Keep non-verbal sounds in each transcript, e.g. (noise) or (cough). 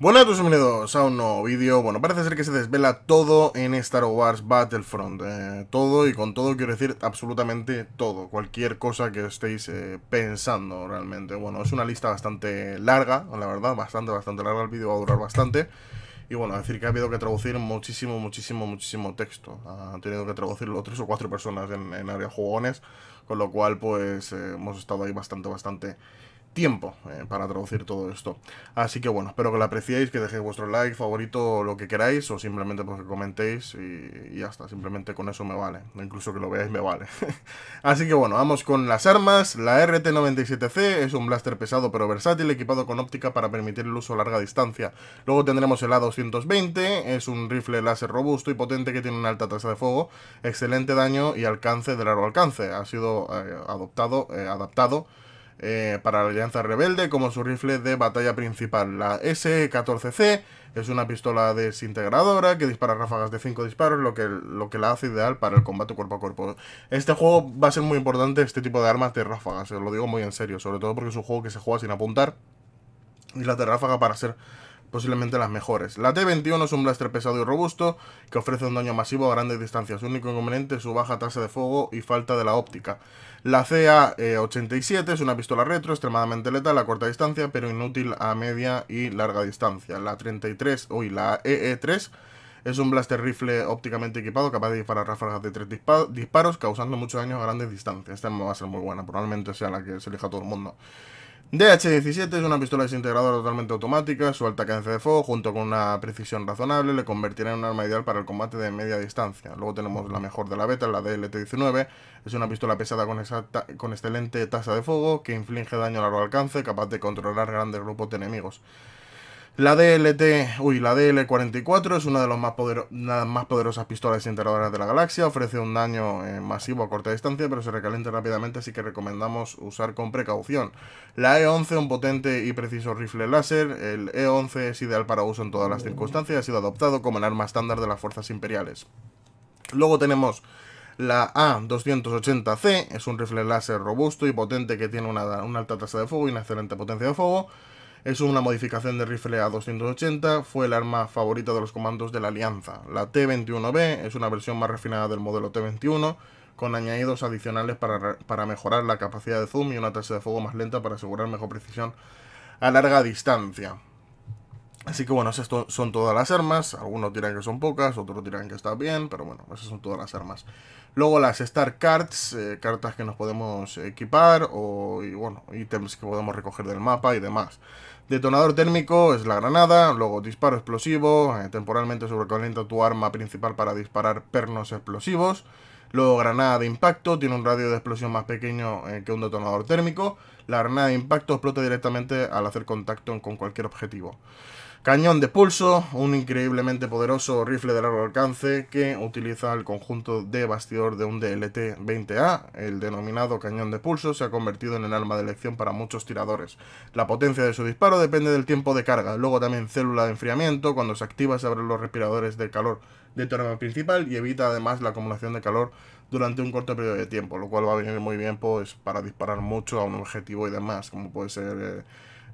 Buenas pues, a todos, bienvenidos a un nuevo vídeo. Bueno, parece ser que se desvela todo en Star Wars Battlefront. Eh, todo y con todo quiero decir absolutamente todo. Cualquier cosa que estéis eh, pensando realmente. Bueno, es una lista bastante larga, la verdad. Bastante, bastante larga. El vídeo va a durar bastante. Y bueno, decir que ha habido que traducir muchísimo, muchísimo, muchísimo texto. Han tenido que traducirlo tres o cuatro personas en, en de jugones. Con lo cual, pues eh, hemos estado ahí bastante, bastante tiempo eh, para traducir todo esto. Así que bueno, espero que lo apreciéis, que dejéis vuestro like, favorito, lo que queráis, o simplemente porque pues, comentéis y, ya está, simplemente con eso me vale, incluso que lo veáis me vale. (laughs) Así que bueno, vamos con las armas, la RT-97C es un blaster pesado pero versátil, equipado con óptica para permitir el uso a larga distancia. Luego tendremos el A220, es un rifle láser robusto y potente que tiene una alta tasa de fuego, excelente daño y alcance de largo alcance, ha sido eh, adoptado, eh, adaptado eh, para la Alianza Rebelde como su rifle de batalla principal. La S-14C es una pistola desintegradora que dispara ráfagas de 5 disparos, lo que, lo que la hace ideal para el combate cuerpo a cuerpo. Este juego va a ser muy importante, este tipo de armas de ráfagas, se lo digo muy en serio, sobre todo porque es un juego que se juega sin apuntar y la de ráfaga para ser posiblemente las mejores. La T-21 es un blaster pesado y robusto que ofrece un daño masivo a grandes distancias. Su único inconveniente es su baja tasa de fuego y falta de la óptica. La CA-87 eh, es una pistola retro extremadamente letal a corta distancia, pero inútil a media y larga distancia. La 33, la EE-3 es un blaster rifle ópticamente equipado capaz de disparar ráfagas de tres disparos, causando mucho daño a grandes distancias. Esta va a ser muy buena, probablemente sea la que se elija todo el mundo. DH-17 es una pistola desintegradora totalmente automática, su alta cadencia de fuego junto con una precisión razonable le convertirá en un arma ideal para el combate de media distancia. Luego tenemos la mejor de la beta, la DLT-19, es una pistola pesada con, con excelente tasa de fuego que inflige daño a largo alcance, capaz de controlar grandes grupos de enemigos. La DLT, uy, la DL44 es una de, las más poderosas pistolas integradoras de la galaxia, ofrece un daño eh, masivo a corta distancia, pero se recalienta rápidamente, así que recomendamos usar con precaución. La E11, un potente y preciso rifle láser, el E11 es ideal para uso en todas las circunstancias y ha sido adoptado como el arma estándar de las fuerzas imperiales. Luego tenemos la A280C, es un rifle láser robusto y potente que tiene una alta tasa de fuego y una excelente potencia de fuego. Es una modificación de rifle A280, fue el arma favorita de los comandos de la Alianza. La T-21B es una versión más refinada del modelo T-21, con añadidos adicionales para, para, mejorar la capacidad de zoom y una tasa de fuego más lenta para asegurar mejor precisión a larga distancia. Así que bueno, esas son todas las armas. Algunos dirán que son pocas, otros dirán que está bien, pero bueno, esas son todas las armas. Luego las Star Cards, eh, cartas que nos podemos equipar o, y bueno, ítems que podemos recoger del mapa y demás. Detonador térmico es la granada, luego disparo explosivo, eh, temporalmente sobrecalienta tu arma principal para disparar pernos explosivos. Luego granada de impacto, tiene un radio de explosión más pequeño eh, que un detonador térmico. La granada de impacto explota directamente al hacer contacto con cualquier objetivo. Cañón de pulso, un increíblemente poderoso rifle de largo alcance que utiliza el conjunto de bastidor de un DLT-20A. El denominado cañón de pulso se ha convertido en el arma de elección para muchos tiradores. La potencia de su disparo depende del tiempo de carga, luego también célula de enfriamiento, cuando se activa se abren los respiradores de calor de tu arma principal y evita además la acumulación de calor durante un corto periodo de tiempo, lo cual va a venir muy bien pues, para disparar mucho a un objetivo y demás, como puede ser... Eh,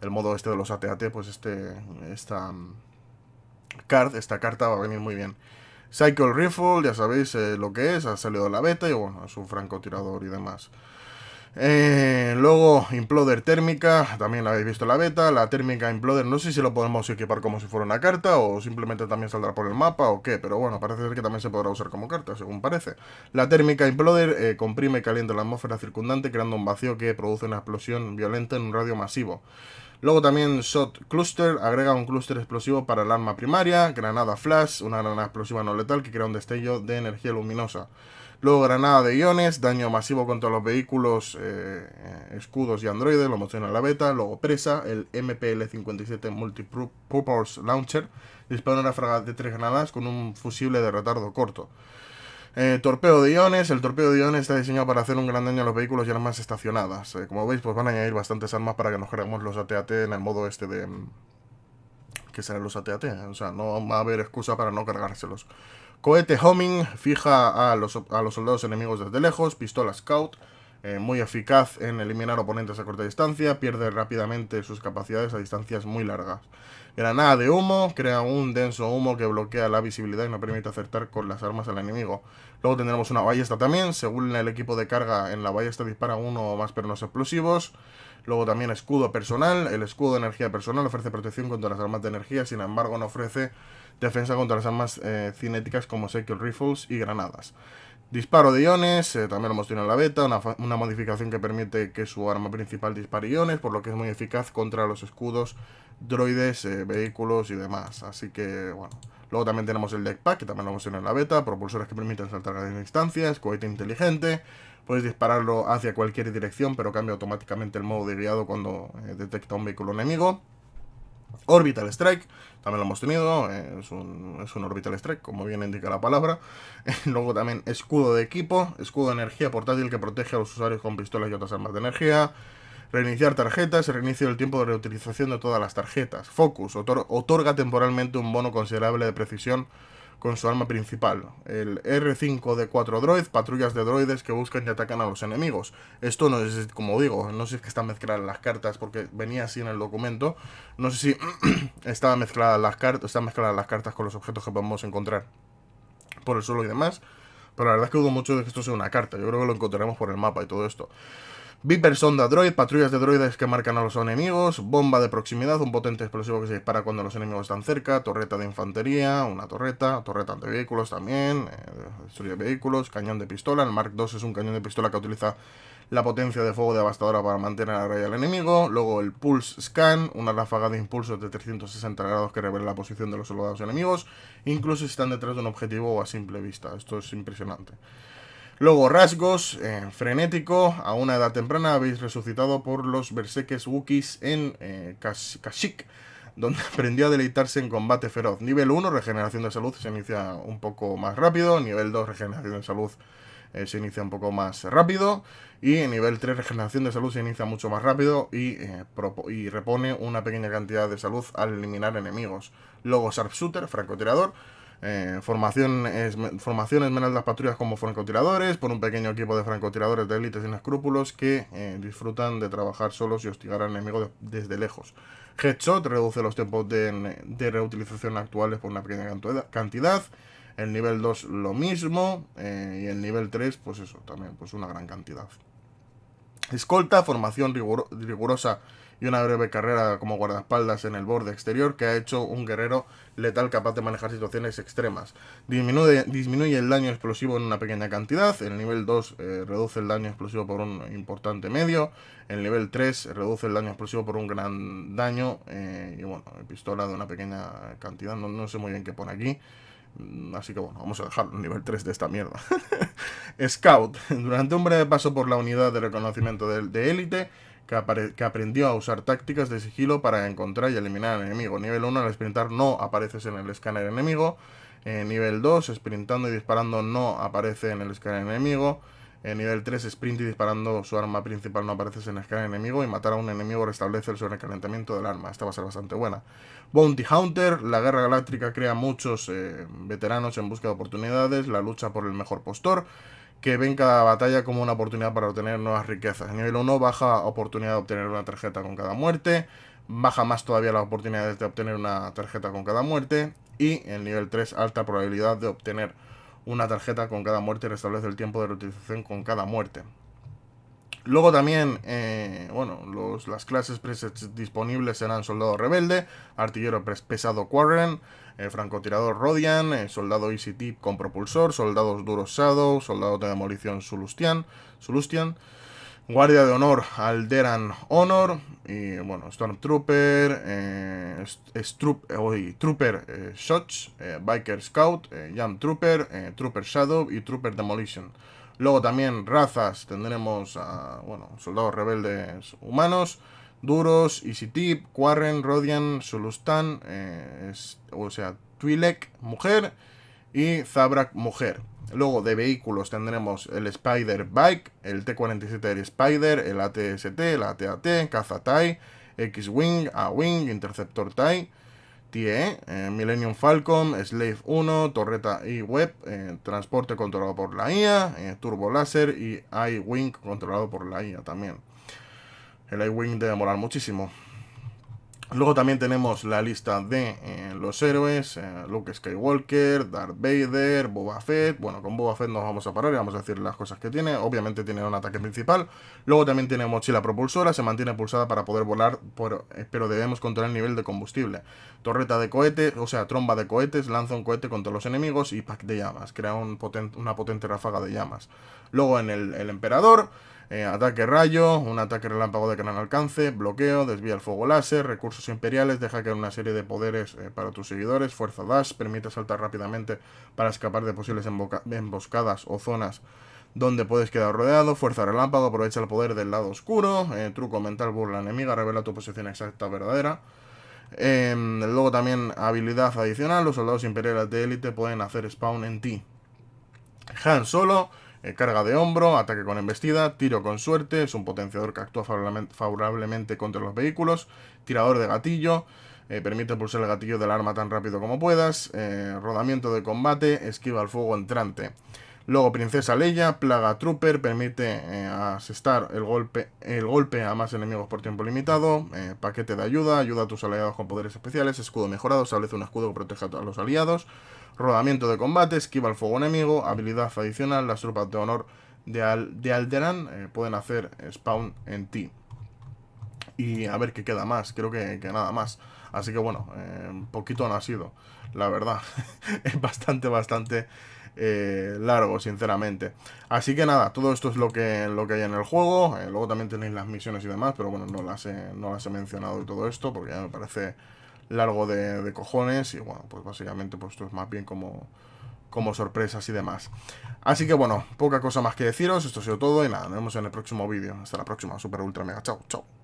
el modo este de los ATAT, pues este, esta mm, esta carta va a venir muy bien. Cycle Rifle, ya sabéis eh, lo que es, ha salido la beta y bueno, es un francotirador y demás. Eh, luego Imploder Térmica, también la habéis visto la beta. La Térmica Imploder, no sé si lo podemos equipar como si fuera una carta o simplemente también saldrá por el mapa o qué, pero bueno, parece ser que también se podrá usar como carta, según parece. La Térmica Imploder eh, comprime y calienta la atmósfera circundante creando un vacío que produce una explosión violenta en un radio masivo. Luego también Shot Cluster agrega un clúster explosivo para el arma primaria, granada flash, una granada explosiva no letal que crea un destello de energía luminosa. Luego granada de iones, daño masivo contra los vehículos, eh, eh, escudos y androides, lo menciona la beta. Luego presa, el MPL-57 Multipurpose Launcher, dispara una fragata de tres granadas con un fusible de retardo corto. Eh, torpedo de iones. El torpedo de iones está diseñado para hacer un gran daño a los vehículos y armas estacionadas. Eh, como veis, pues van a añadir bastantes armas para que nos carguemos los ATAT en el modo este de... Mm, que serán los ATAT. O sea, no va a haber excusa para no cargárselos. Cohete homing, fija a los, a los soldados enemigos desde lejos. Pistola scout. Eh, muy eficaz en eliminar oponentes a corta distancia, pierde rápidamente sus capacidades a distancias muy largas. Granada de humo, crea un denso humo que bloquea la visibilidad y no permite acertar con las armas al enemigo. Luego tendremos una ballesta también, según el equipo de carga en la ballesta dispara uno o más pernos explosivos. Luego también escudo personal, el escudo de energía personal ofrece protección contra las armas de energía, sin embargo no ofrece defensa contra las armas eh, cinéticas como Secure Rifles y granadas. Disparo de iones, eh, también lo hemos tenido en la beta, una, modificación que permite que su arma principal dispare iones, por lo que es muy eficaz contra los escudos, droides, eh, vehículos y demás. Así que, bueno. Luego también tenemos el deck pack, que también lo hemos tenido en la beta, propulsores que permiten saltar a distancias, cohete inteligente, puedes dispararlo hacia cualquier dirección, pero cambia automáticamente el modo de guiado cuando eh, detecta un vehículo enemigo. Orbital Strike, también lo hemos tenido, es un, Orbital Strike, como bien indica la palabra. (laughs) Luego también escudo de equipo, escudo de energía portátil que protege a los usuarios con pistolas y otras armas de energía. Reiniciar tarjetas, reinicio del tiempo de reutilización de todas las tarjetas. Focus, otorga temporalmente un bono considerable de precisión con su arma principal, el R5 de 4 droids, patrullas de droides que buscan y atacan a los enemigos. Esto no es, como digo, no sé si es que están mezcladas las cartas porque venía así en el documento, no sé si (clears throat) estaba mezclada las cartas, están mezcladas las cartas con los objetos que podemos encontrar por el suelo y demás, pero la verdad es que dudo mucho de que esto sea una carta, yo creo que lo encontraremos por el mapa y todo esto. Viper sonda droid, patrullas de droides que marcan a los enemigos, bomba de proximidad, un potente explosivo que se dispara cuando los enemigos están cerca, torreta de infantería, una torreta, torreta de vehículos también, eh, destruye vehículos, cañón de pistola, el Mark II es un cañón de pistola que utiliza la potencia de fuego devastadora para mantener a raya al enemigo, luego el Pulse Scan, una ráfaga de impulsos de 360 grados que revela la posición de los soldados enemigos, incluso si están detrás de un objetivo o a simple vista, esto es impresionante. Luego, rasgos, eh, frenético, a una edad temprana habéis resucitado por los verseques Wookiees en eh, Kashik, donde (laughs) aprendió a deleitarse en combate feroz. Nivel 1, regeneración de salud, se inicia un poco más rápido. Nivel 2, regeneración de salud, eh, se inicia un poco más rápido. Y en nivel 3, regeneración de salud, se inicia mucho más rápido y, y repone una pequeña cantidad de salud al eliminar enemigos. Luego, sharpshooter, francotirador eh, formación es, formaciones de las patrullas como francotiradores, por un pequeño equipo de francotiradores de élite sin escrúpulos que eh, disfrutan de trabajar solos y hostigar al enemigo desde lejos. Headshot reduce los tiempos de, reutilización actuales por una pequeña cantidad. El nivel 2 lo mismo. Eh, y el nivel 3, pues eso, también, pues una gran cantidad. Escolta, formación rigurosa y una breve carrera como guardaespaldas en el borde exterior que ha hecho un guerrero letal capaz de manejar situaciones extremas. Disminuye, disminuye el daño explosivo en una pequeña cantidad, ...en el nivel 2 eh, reduce el daño explosivo por un importante medio, ...en el nivel 3 reduce el daño explosivo por un gran daño eh, y bueno, pistola de una pequeña cantidad, no, no sé muy bien qué pone aquí. Mm, así que bueno, vamos a dejarlo en nivel 3 de esta mierda. (laughs) Scout. Durante un breve paso por la unidad de reconocimiento de élite, que, aprendió a usar tácticas de sigilo para encontrar y eliminar al enemigo. Nivel 1 al sprintar no apareces en el escáner enemigo. Eh, nivel 2, sprintando y disparando no aparece en el escáner enemigo. En eh, nivel 3, sprint y disparando su arma principal no aparece en el escáner enemigo y matar a un enemigo restablece el sobrecalentamiento del arma. Esta va a ser bastante buena. Bounty Hunter, la guerra galáctica crea muchos eh, veteranos en busca de oportunidades, la lucha por el mejor postor que ven cada batalla como una oportunidad para obtener nuevas riquezas. En nivel 1 baja oportunidad de obtener una tarjeta con cada muerte, baja más todavía las oportunidades de obtener una tarjeta con cada muerte y en nivel 3 alta probabilidad de obtener una tarjeta con cada muerte y restablece el tiempo de reutilización con cada muerte. Luego también, eh, bueno, las clases disponibles serán Soldado Rebelde, Artillero Pesado Quarren, eh, Francotirador Rodian, eh, Soldado Easy Tip con Propulsor, Soldados Duros Shadow, Soldado de Demolición Sulustian. Guardia de Honor, Alderan Honor, y bueno, Stormtrooper, eh, eh, eh, Trooper Shots, Biker Scout, Jam Trooper, Trooper Shadow y Trooper Demolition. Luego también razas, tendremos a, bueno, soldados rebeldes humanos, duros, Easy Tip, Quarren, Rodian, Solustan, o sea, Twi'lek, mujer, y Zabrak, mujer. Luego de vehículos tendremos el Spider Bike, el T-47 Spider, el ATST, el ATAT, Caza TIE, X-Wing, A-Wing, Interceptor TIE, TIE, eh, Millennium Falcon, Slave 1, Torreta y Web, eh, Transporte controlado por la IA, eh, Turbo Láser y I-Wing controlado por la IA también. El I-Wing debe molar muchísimo. Luego también tenemos la lista de eh, los héroes, eh, Luke Skywalker, Darth Vader, Boba Fett. Bueno, con Boba Fett nos vamos a parar y vamos a decir las cosas que tiene. Obviamente tiene un ataque principal. Luego también tiene mochila propulsora, se mantiene pulsada para poder volar, eh, pero debemos controlar el nivel de combustible. Torreta de cohetes, o sea, tromba de cohetes, lanza un cohete contra los enemigos y pack de llamas. Crea una potente ráfaga de llamas. Luego en el, el emperador... Eh, ataque rayo, un ataque relámpago de gran alcance, bloqueo, desvía el fuego láser, recursos imperiales, deja caer una serie de poderes eh, para tus seguidores, fuerza dash, permite saltar rápidamente para escapar de posibles emboscadas o zonas donde puedes quedar rodeado, fuerza relámpago, aprovecha el poder del lado oscuro, eh, truco mental, burla enemiga, revela tu posición exacta verdadera. Em, luego también habilidad adicional, los soldados imperiales de élite pueden hacer spawn en ti. Han Solo, eh, carga de hombro, ataque con embestida, tiro con suerte, es un potenciador que actúa favorablemente contra los vehículos, tirador de gatillo, eh, permite pulsar el gatillo del arma tan rápido como puedas, eh, rodamiento de combate, esquiva el fuego entrante. Luego Princesa Leia, Plaga Trooper, permite eh, asestar el golpe, el golpe a más enemigos por tiempo limitado, eh, paquete de ayuda, ayuda a tus aliados con poderes especiales, escudo mejorado, establece un escudo que proteja a los aliados, rodamiento de combate, esquiva el fuego enemigo, habilidad adicional, las tropas de honor de, de Alderan eh, pueden hacer spawn en ti. Y a ver qué queda más, creo que, nada más. Así que bueno, poquito no ha sido, la verdad. (laughs) es bastante, bastante eh, largo, sinceramente. Así que nada, todo esto es lo que, lo que hay en el juego. Eh, luego también tenéis las misiones y demás, pero bueno, no las he, no las he mencionado y todo esto, porque ya me parece largo de, cojones. Y bueno, pues básicamente pues esto es más bien como, como sorpresas y demás. Así que bueno, poca cosa más que deciros. Esto ha sido todo y nada, nos vemos en el próximo vídeo. Hasta la próxima, super ultra mega. Chao, chao.